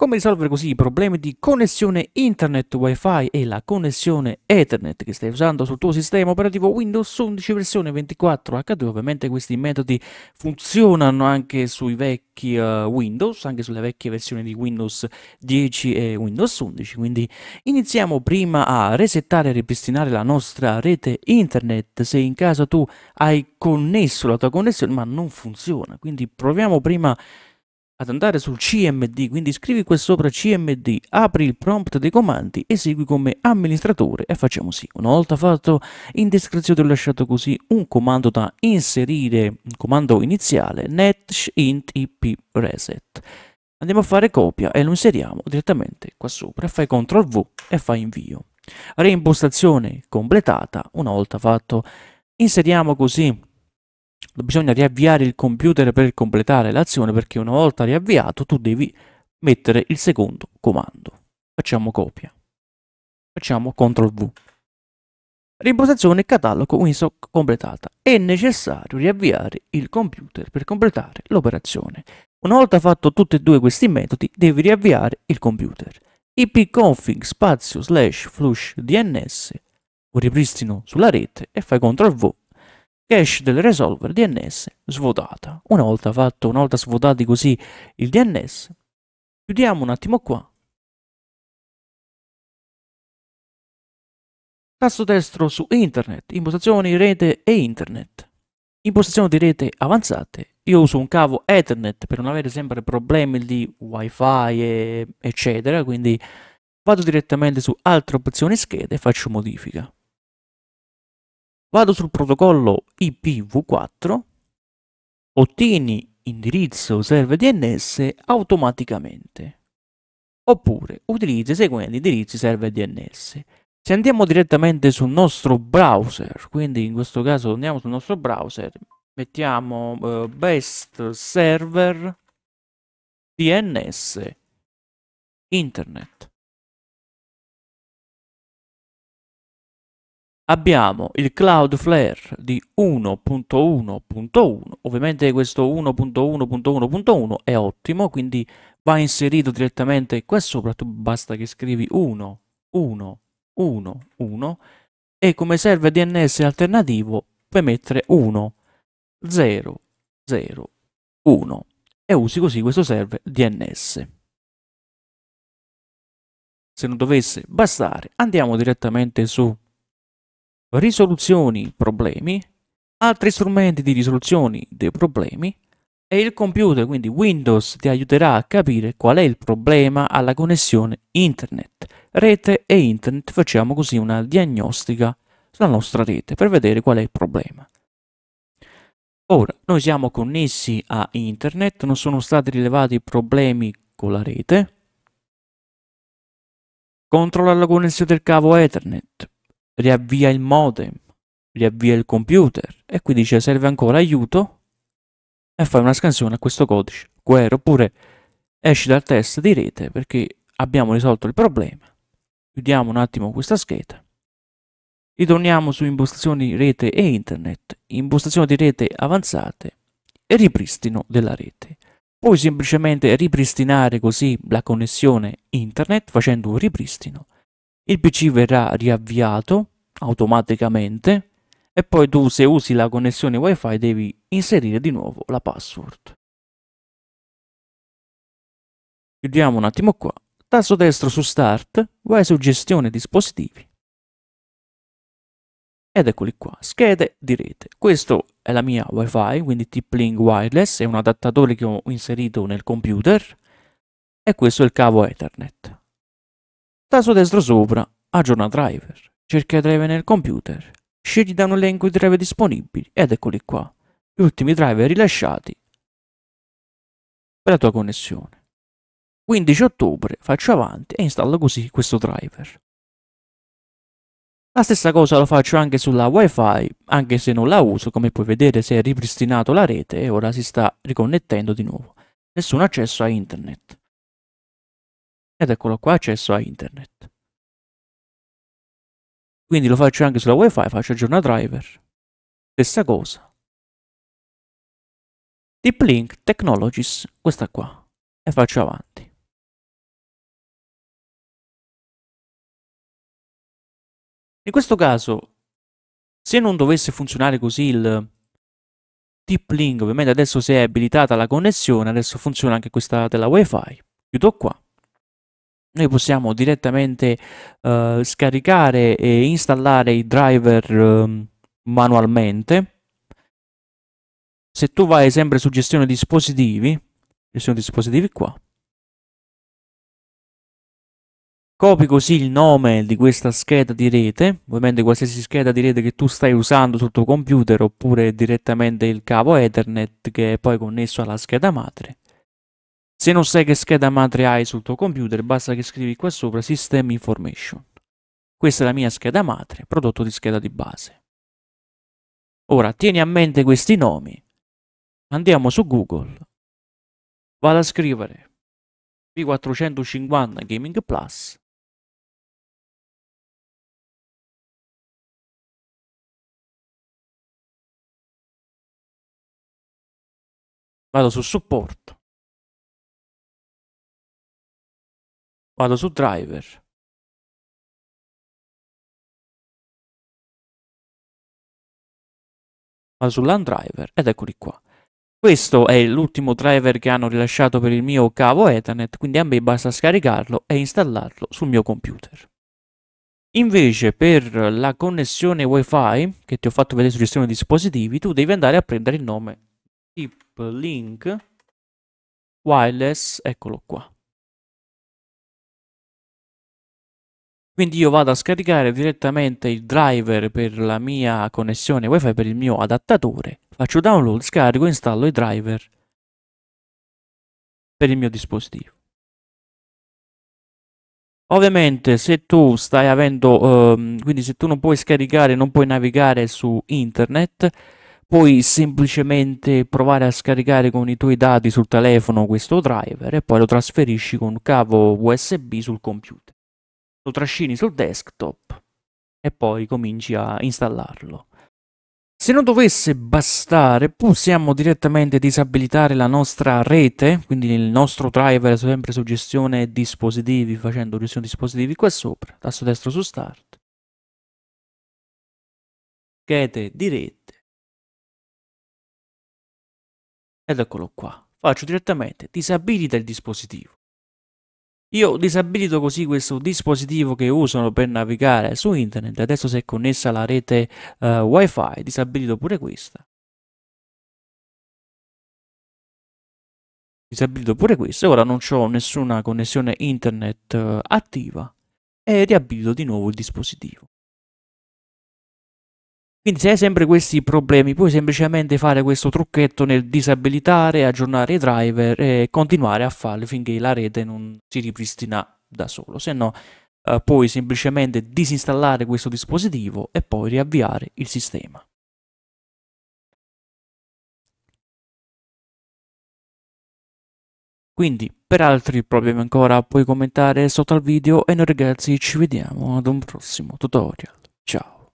Come risolvere così i problemi di connessione internet wifi e la connessione ethernet che stai usando sul tuo sistema operativo Windows 11 versione 24H2? Ovviamente questi metodi funzionano anche sui vecchi uh, Windows, anche sulle vecchie versioni di Windows 10 e Windows 11, quindi iniziamo prima a resettare e ripristinare la nostra rete internet se in caso tu hai connesso la tua connessione ma non funziona, quindi proviamo prima a ad andare sul CMD, quindi scrivi qui sopra CMD, apri il prompt dei comandi, esegui come amministratore e facciamo sì. Una volta fatto, in descrizione ho lasciato così un comando da inserire, un comando iniziale, net int ip reset. Andiamo a fare copia e lo inseriamo direttamente qua sopra, fai CTRL V e fai invio. Reimpostazione completata, una volta fatto inseriamo così bisogna riavviare il computer per completare l'azione perché una volta riavviato tu devi mettere il secondo comando. Facciamo copia. Facciamo CTRL V. Rimpostazione catalogo Winsock completata. È necessario riavviare il computer per completare l'operazione. Una volta fatto tutti e due questi metodi, devi riavviare il computer. ipconfig spazio slash flush dns, un ripristino sulla rete e fai CTRL V cache del resolver DNS svuotata. Una volta fatto, una volta svuotati così il DNS, chiudiamo un attimo qua. Tasto destro su internet, impostazioni rete e internet. Impostazioni di rete avanzate. Io uso un cavo Ethernet per non avere sempre problemi di wifi e eccetera, quindi vado direttamente su altre opzioni schede e faccio modifica. Vado sul protocollo IPv4, ottieni indirizzo server DNS automaticamente. Oppure utilizza i seguenti indirizzi server DNS. Se andiamo direttamente sul nostro browser, quindi in questo caso andiamo sul nostro browser, mettiamo uh, best server DNS internet. abbiamo il Cloudflare di 1.1.1, ovviamente questo 1.1.1.1 è ottimo, quindi va inserito direttamente qua sopra, tu basta che scrivi 1, 1, 1, 1 e come serve DNS alternativo puoi mettere 1, 0, 0, 1 e usi così questo serve DNS. Se non dovesse bastare, andiamo direttamente su risoluzioni problemi, altri strumenti di risoluzione dei problemi e il computer, quindi Windows, ti aiuterà a capire qual è il problema alla connessione internet. Rete e internet, facciamo così una diagnostica sulla nostra rete per vedere qual è il problema. Ora, noi siamo connessi a internet, non sono stati rilevati problemi con la rete. Controlla la connessione del cavo Ethernet, riavvia il modem, riavvia il computer e qui dice serve ancora aiuto e fai una scansione a questo codice QR oppure esci dal test di rete perché abbiamo risolto il problema. Chiudiamo un attimo questa scheda. Ritorniamo su impostazioni rete e internet, impostazioni di rete avanzate e ripristino della rete. Puoi semplicemente ripristinare così la connessione internet facendo un ripristino il PC verrà riavviato automaticamente e poi tu se usi la connessione wifi devi inserire di nuovo la password. Chiudiamo un attimo qua. Tasto destro su Start, vai su Gestione dispositivi. Ed eccoli qua, schede di rete. Questo è la mia WiFi, quindi T-Link Wireless, è un adattatore che ho inserito nel computer. E questo è il cavo Ethernet. Tasto destro sopra, aggiorna driver, cerca driver nel computer, scegli da un elenco i driver disponibili ed eccoli qua, gli ultimi driver rilasciati per la tua connessione. 15 ottobre faccio avanti e installo così questo driver. La stessa cosa lo faccio anche sulla wifi, anche se non la uso, come puoi vedere si è ripristinato la rete e ora si sta riconnettendo di nuovo. Nessun accesso a internet. Ed eccolo qua, accesso a internet. Quindi lo faccio anche sulla wifi, faccio aggiornare driver. Stessa cosa. tip Link Technologies, questa qua. E faccio avanti. In questo caso, se non dovesse funzionare così il tip Link, ovviamente adesso si è abilitata la connessione, adesso funziona anche questa della WiFi. Chiudo qua noi possiamo direttamente eh, scaricare e installare i driver eh, manualmente. Se tu vai sempre su gestione dispositivi, gestione dispositivi qua, Copi così il nome di questa scheda di rete, ovviamente qualsiasi scheda di rete che tu stai usando sul tuo computer oppure direttamente il cavo Ethernet che è poi connesso alla scheda madre. Se non sai che scheda madre hai sul tuo computer, basta che scrivi qua sopra System Information. Questa è la mia scheda madre, prodotto di scheda di base. Ora, tieni a mente questi nomi. Andiamo su Google. Vado a scrivere P450 Gaming Plus. Vado su supporto Vado su driver. Vado su LAN driver ed eccoli qua. Questo è l'ultimo driver che hanno rilasciato per il mio cavo Ethernet, quindi a me basta scaricarlo e installarlo sul mio computer. Invece per la connessione wifi che ti ho fatto vedere su gestione dispositivi, tu devi andare a prendere il nome tip link wireless, eccolo qua. Quindi io vado a scaricare direttamente il driver per la mia connessione wifi per il mio adattatore, faccio download, scarico e installo i driver per il mio dispositivo. Ovviamente se tu stai avendo, ehm, quindi se tu non puoi scaricare, non puoi navigare su internet, puoi semplicemente provare a scaricare con i tuoi dati sul telefono questo driver e poi lo trasferisci con un cavo USB sul computer lo trascini sul desktop e poi cominci a installarlo. Se non dovesse bastare, possiamo direttamente disabilitare la nostra rete, quindi il nostro driver sempre su gestione dispositivi, facendo gestione dispositivi qua sopra, tasto destro su start, get di rete, ed eccolo qua. Faccio direttamente disabilita il dispositivo. Io disabilito così questo dispositivo che usano per navigare su internet, adesso se è connessa alla rete eh, wifi disabilito pure questa. Disabilito pure questo, ora non ho nessuna connessione internet eh, attiva e riabilito di nuovo il dispositivo. Quindi se hai sempre questi problemi puoi semplicemente fare questo trucchetto nel disabilitare, aggiornare i driver e continuare a farlo finché la rete non si ripristina da solo, se no eh, puoi semplicemente disinstallare questo dispositivo e poi riavviare il sistema. Quindi per altri problemi ancora puoi commentare sotto al video e noi ragazzi ci vediamo ad un prossimo tutorial. Ciao!